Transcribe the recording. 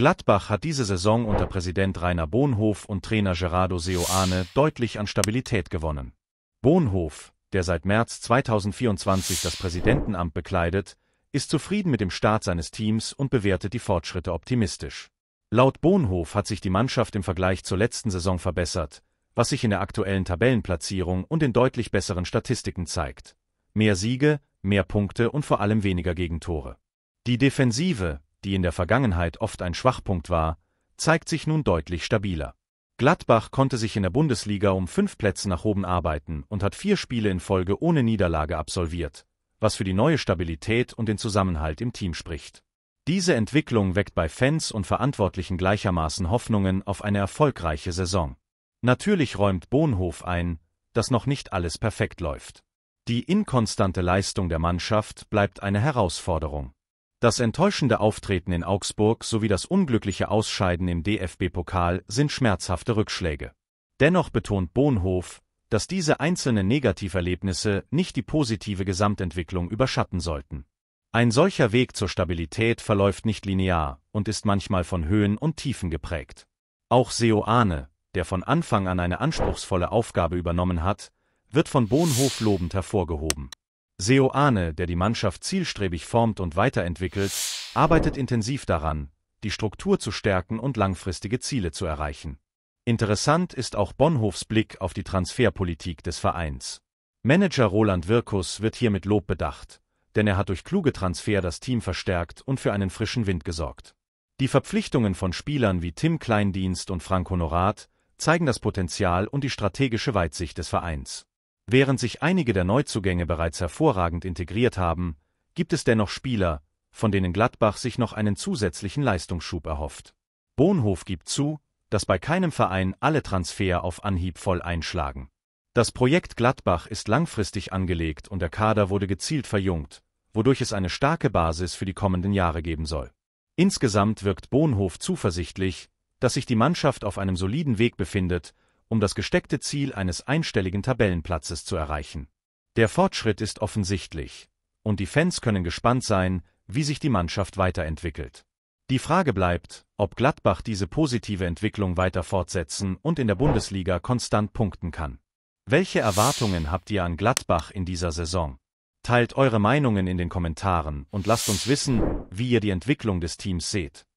Gladbach hat diese Saison unter Präsident Rainer Bohnhof und Trainer Gerardo Seoane deutlich an Stabilität gewonnen. Bohnhof, der seit März 2024 das Präsidentenamt bekleidet, ist zufrieden mit dem Start seines Teams und bewertet die Fortschritte optimistisch. Laut Bohnhof hat sich die Mannschaft im Vergleich zur letzten Saison verbessert, was sich in der aktuellen Tabellenplatzierung und in deutlich besseren Statistiken zeigt. Mehr Siege, mehr Punkte und vor allem weniger Gegentore. Die Defensive, die in der Vergangenheit oft ein Schwachpunkt war, zeigt sich nun deutlich stabiler. Gladbach konnte sich in der Bundesliga um fünf Plätze nach oben arbeiten und hat vier Spiele in Folge ohne Niederlage absolviert, was für die neue Stabilität und den Zusammenhalt im Team spricht. Diese Entwicklung weckt bei Fans und Verantwortlichen gleichermaßen Hoffnungen auf eine erfolgreiche Saison. Natürlich räumt Bohnhof ein, dass noch nicht alles perfekt läuft. Die inkonstante Leistung der Mannschaft bleibt eine Herausforderung. Das enttäuschende Auftreten in Augsburg sowie das unglückliche Ausscheiden im DFB-Pokal sind schmerzhafte Rückschläge. Dennoch betont Bohnhof, dass diese einzelnen Negativerlebnisse nicht die positive Gesamtentwicklung überschatten sollten. Ein solcher Weg zur Stabilität verläuft nicht linear und ist manchmal von Höhen und Tiefen geprägt. Auch Seoane, der von Anfang an eine anspruchsvolle Aufgabe übernommen hat, wird von Bohnhof lobend hervorgehoben. Seoane, der die Mannschaft zielstrebig formt und weiterentwickelt, arbeitet intensiv daran, die Struktur zu stärken und langfristige Ziele zu erreichen. Interessant ist auch Bonhofs Blick auf die Transferpolitik des Vereins. Manager Roland Wirkus wird hier mit Lob bedacht, denn er hat durch kluge Transfer das Team verstärkt und für einen frischen Wind gesorgt. Die Verpflichtungen von Spielern wie Tim Kleindienst und Frank Honorat zeigen das Potenzial und die strategische Weitsicht des Vereins. Während sich einige der Neuzugänge bereits hervorragend integriert haben, gibt es dennoch Spieler, von denen Gladbach sich noch einen zusätzlichen Leistungsschub erhofft. Bohnhof gibt zu, dass bei keinem Verein alle Transfer auf Anhieb voll einschlagen. Das Projekt Gladbach ist langfristig angelegt und der Kader wurde gezielt verjüngt, wodurch es eine starke Basis für die kommenden Jahre geben soll. Insgesamt wirkt Bohnhof zuversichtlich, dass sich die Mannschaft auf einem soliden Weg befindet, um das gesteckte Ziel eines einstelligen Tabellenplatzes zu erreichen. Der Fortschritt ist offensichtlich, und die Fans können gespannt sein, wie sich die Mannschaft weiterentwickelt. Die Frage bleibt, ob Gladbach diese positive Entwicklung weiter fortsetzen und in der Bundesliga konstant punkten kann. Welche Erwartungen habt ihr an Gladbach in dieser Saison? Teilt eure Meinungen in den Kommentaren und lasst uns wissen, wie ihr die Entwicklung des Teams seht.